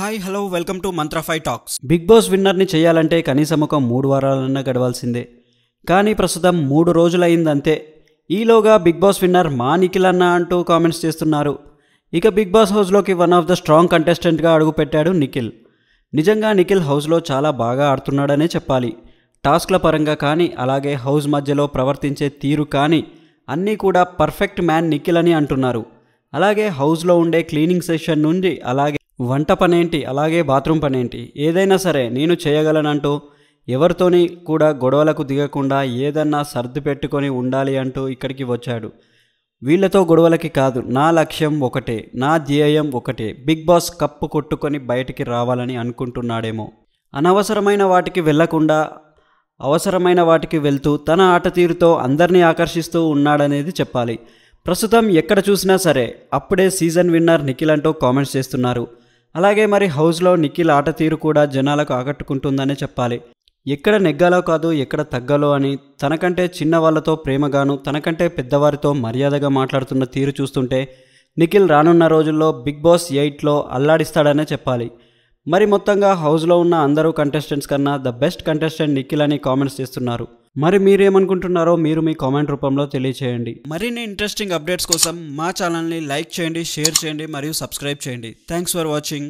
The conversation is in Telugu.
hi hello welcome to Mantra five talks Bigg Boss విన్నర్ని చేయాలంటే కనీసం ఒక మూడు వారాలన్నా గడవాల్సిందే కానీ ప్రస్తుతం మూడు రోజులైందంతే ఈలోగా బిగ్ బాస్ విన్నర్ మా నిఖిలన్న అంటూ కామెంట్స్ చేస్తున్నారు ఇక బిగ్ బాస్ హౌస్లోకి వన్ ఆఫ్ ద స్ట్రాంగ్ కంటెస్టెంట్గా అడుగుపెట్టాడు నిఖిల్ నిజంగా నిఖిల్ హౌస్లో చాలా బాగా ఆడుతున్నాడనే చెప్పాలి టాస్క్ల పరంగా కానీ అలాగే హౌస్ మధ్యలో ప్రవర్తించే తీరు కానీ అన్నీ కూడా పర్ఫెక్ట్ మ్యాన్ నిఖిల్ అని అంటున్నారు అలాగే హౌస్లో ఉండే క్లీనింగ్ సెషన్ నుండి అలాగే వంట పనేంటి అలాగే బాత్రూమ్ పనేంటి ఏదైనా సరే నేను చేయగలనంటూ ఎవరితోని కూడా గొడవలకు దిగకుండా ఏదన్నా సర్దు పెట్టుకొని ఉండాలి అంటూ ఇక్కడికి వచ్చాడు వీళ్లతో గొడవలకి కాదు నా లక్ష్యం ఒకటే నా ధ్యేయం ఒకటే బిగ్ బాస్ కప్పు కొట్టుకొని బయటికి రావాలని అనుకుంటున్నాడేమో అనవసరమైన వాటికి వెళ్లకుండా అవసరమైన వాటికి వెళ్తూ తన ఆట తీరుతో అందరినీ ఆకర్షిస్తూ ఉన్నాడనేది చెప్పాలి ప్రస్తుతం ఎక్కడ చూసినా సరే అప్పుడే సీజన్ విన్నర్ నిఖిల్ అంటూ కామెంట్స్ చేస్తున్నారు అలాగే మరి హౌస్లో నిఖిల్ ఆట తీరు కూడా జనాలకు ఆకట్టుకుంటుందనే చెప్పాలి ఎక్కడ నెగ్గాలో కాదు ఎక్కడ తగ్గాలో అని తనకంటే చిన్న వాళ్ళతో ప్రేమగాను తనకంటే పెద్దవారితో మర్యాదగా మాట్లాడుతున్న తీరు చూస్తుంటే నిఖిల్ రానున్న రోజుల్లో బిగ్ బాస్ ఎయిట్లో అల్లాడిస్తాడనే చెప్పాలి మరి మొత్తంగా హౌస్లో ఉన్న అందరూ కంటెస్టెంట్స్ కన్నా ద బెస్ట్ కంటెస్టెంట్ నిఖిల్ అని కామెంట్స్ చేస్తున్నారు మరి మీరేమనుకుంటున్నారో మీరు మీ కామెంట్ రూపంలో తెలియచేయండి మరిన్ని ఇంట్రెస్టింగ్ అప్డేట్స్ కోసం మా ఛానల్ని లైక్ చేయండి షేర్ చేయండి మరియు సబ్స్క్రైబ్ చేయండి థ్యాంక్స్ ఫర్ వాచింగ్